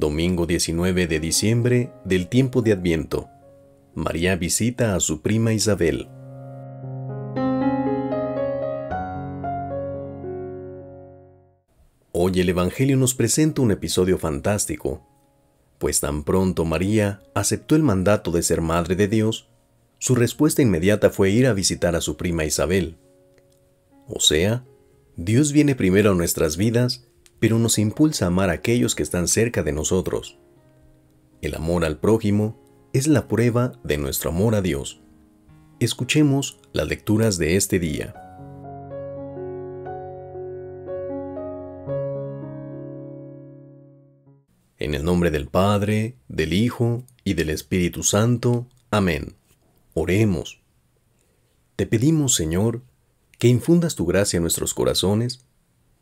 Domingo 19 de diciembre del tiempo de Adviento. María visita a su prima Isabel. Hoy el Evangelio nos presenta un episodio fantástico, pues tan pronto María aceptó el mandato de ser Madre de Dios, su respuesta inmediata fue ir a visitar a su prima Isabel. O sea, Dios viene primero a nuestras vidas pero nos impulsa a amar a aquellos que están cerca de nosotros. El amor al prójimo es la prueba de nuestro amor a Dios. Escuchemos las lecturas de este día. En el nombre del Padre, del Hijo y del Espíritu Santo. Amén. Oremos. Te pedimos, Señor, que infundas tu gracia en nuestros corazones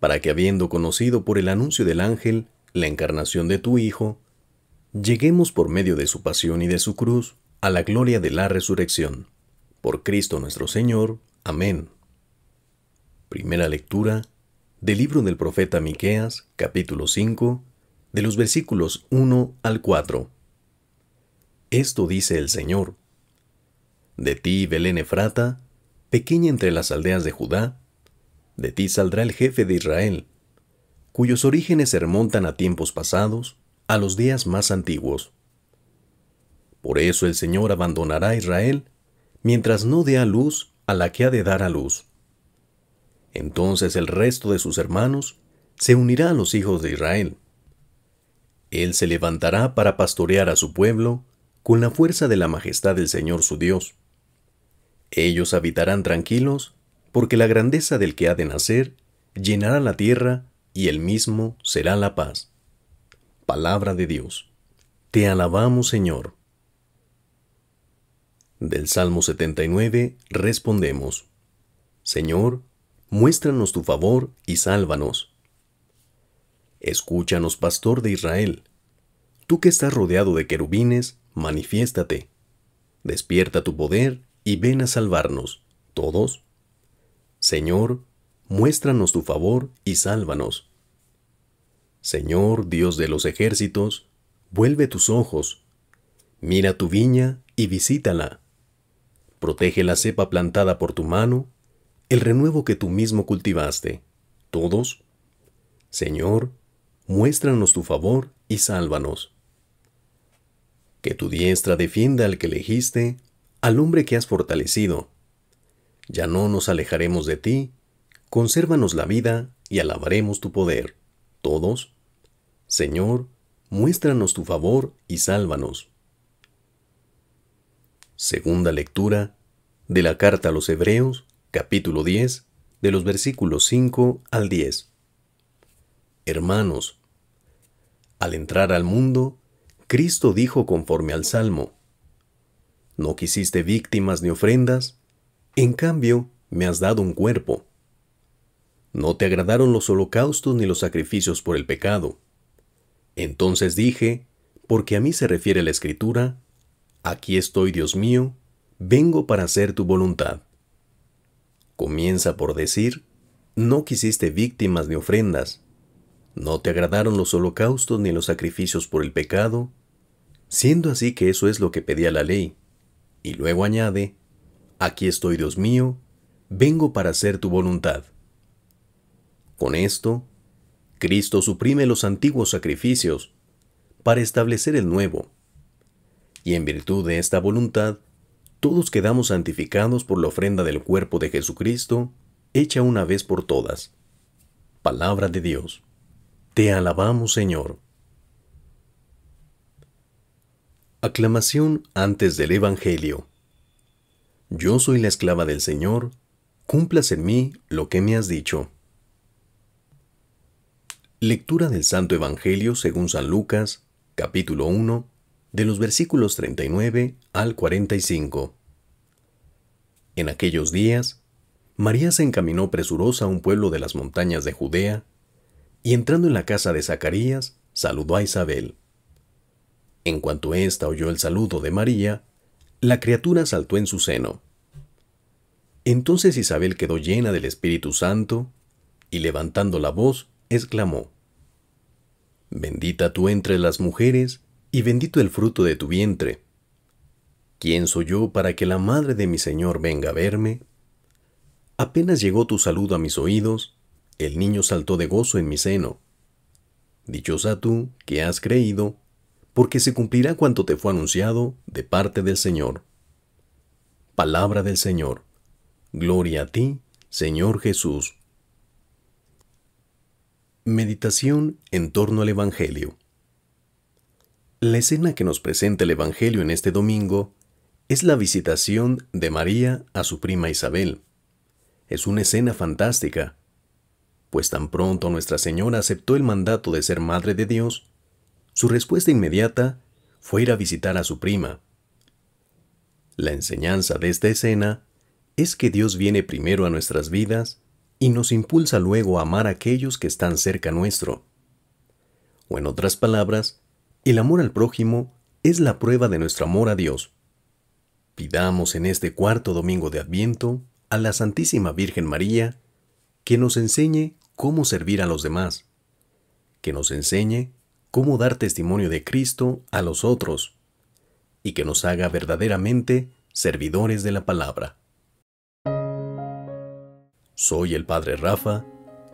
para que habiendo conocido por el anuncio del ángel la encarnación de tu Hijo, lleguemos por medio de su pasión y de su cruz a la gloria de la resurrección. Por Cristo nuestro Señor. Amén. Primera lectura del libro del profeta Miqueas, capítulo 5, de los versículos 1 al 4. Esto dice el Señor: De ti, Belén Efrata, pequeña entre las aldeas de Judá, de ti saldrá el jefe de Israel, cuyos orígenes se remontan a tiempos pasados, a los días más antiguos. Por eso el Señor abandonará a Israel mientras no dé a luz a la que ha de dar a luz. Entonces el resto de sus hermanos se unirá a los hijos de Israel. Él se levantará para pastorear a su pueblo con la fuerza de la majestad del Señor su Dios. Ellos habitarán tranquilos porque la grandeza del que ha de nacer llenará la tierra y el mismo será la paz. Palabra de Dios. Te alabamos, Señor. Del Salmo 79 respondemos, Señor, muéstranos tu favor y sálvanos. Escúchanos, Pastor de Israel. Tú que estás rodeado de querubines, manifiéstate. Despierta tu poder y ven a salvarnos, todos Señor, muéstranos tu favor y sálvanos. Señor Dios de los ejércitos, vuelve tus ojos, mira tu viña y visítala. Protege la cepa plantada por tu mano, el renuevo que tú mismo cultivaste, todos. Señor, muéstranos tu favor y sálvanos. Que tu diestra defienda al que elegiste, al hombre que has fortalecido ya no nos alejaremos de ti, consérvanos la vida y alabaremos tu poder. Todos, Señor, muéstranos tu favor y sálvanos. Segunda lectura de la carta a los Hebreos, capítulo 10, de los versículos 5 al 10. Hermanos, al entrar al mundo, Cristo dijo conforme al Salmo, No quisiste víctimas ni ofrendas, en cambio, me has dado un cuerpo. No te agradaron los holocaustos ni los sacrificios por el pecado. Entonces dije, porque a mí se refiere la escritura, aquí estoy, Dios mío, vengo para hacer tu voluntad. Comienza por decir, no quisiste víctimas ni ofrendas, no te agradaron los holocaustos ni los sacrificios por el pecado, siendo así que eso es lo que pedía la ley. Y luego añade, Aquí estoy, Dios mío, vengo para hacer tu voluntad. Con esto, Cristo suprime los antiguos sacrificios para establecer el nuevo. Y en virtud de esta voluntad, todos quedamos santificados por la ofrenda del cuerpo de Jesucristo, hecha una vez por todas. Palabra de Dios. Te alabamos, Señor. Aclamación antes del Evangelio. Yo soy la esclava del Señor, cumplas en mí lo que me has dicho. Lectura del Santo Evangelio según San Lucas, capítulo 1, de los versículos 39 al 45. En aquellos días, María se encaminó presurosa a un pueblo de las montañas de Judea, y entrando en la casa de Zacarías, saludó a Isabel. En cuanto ésta oyó el saludo de María, la criatura saltó en su seno. Entonces Isabel quedó llena del Espíritu Santo y levantando la voz, exclamó, Bendita tú entre las mujeres y bendito el fruto de tu vientre. ¿Quién soy yo para que la madre de mi Señor venga a verme? Apenas llegó tu saludo a mis oídos, el niño saltó de gozo en mi seno. Dichosa tú que has creído, porque se cumplirá cuanto te fue anunciado de parte del Señor. Palabra del Señor. Gloria a ti, Señor Jesús. Meditación en torno al Evangelio. La escena que nos presenta el Evangelio en este domingo es la visitación de María a su prima Isabel. Es una escena fantástica, pues tan pronto Nuestra Señora aceptó el mandato de ser Madre de Dios, su respuesta inmediata fue ir a visitar a su prima. La enseñanza de esta escena es que Dios viene primero a nuestras vidas y nos impulsa luego a amar a aquellos que están cerca nuestro. O en otras palabras, el amor al prójimo es la prueba de nuestro amor a Dios. Pidamos en este cuarto domingo de Adviento a la Santísima Virgen María que nos enseñe cómo servir a los demás, que nos enseñe cómo dar testimonio de Cristo a los otros y que nos haga verdaderamente servidores de la palabra. Soy el Padre Rafa,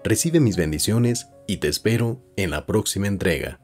recibe mis bendiciones y te espero en la próxima entrega.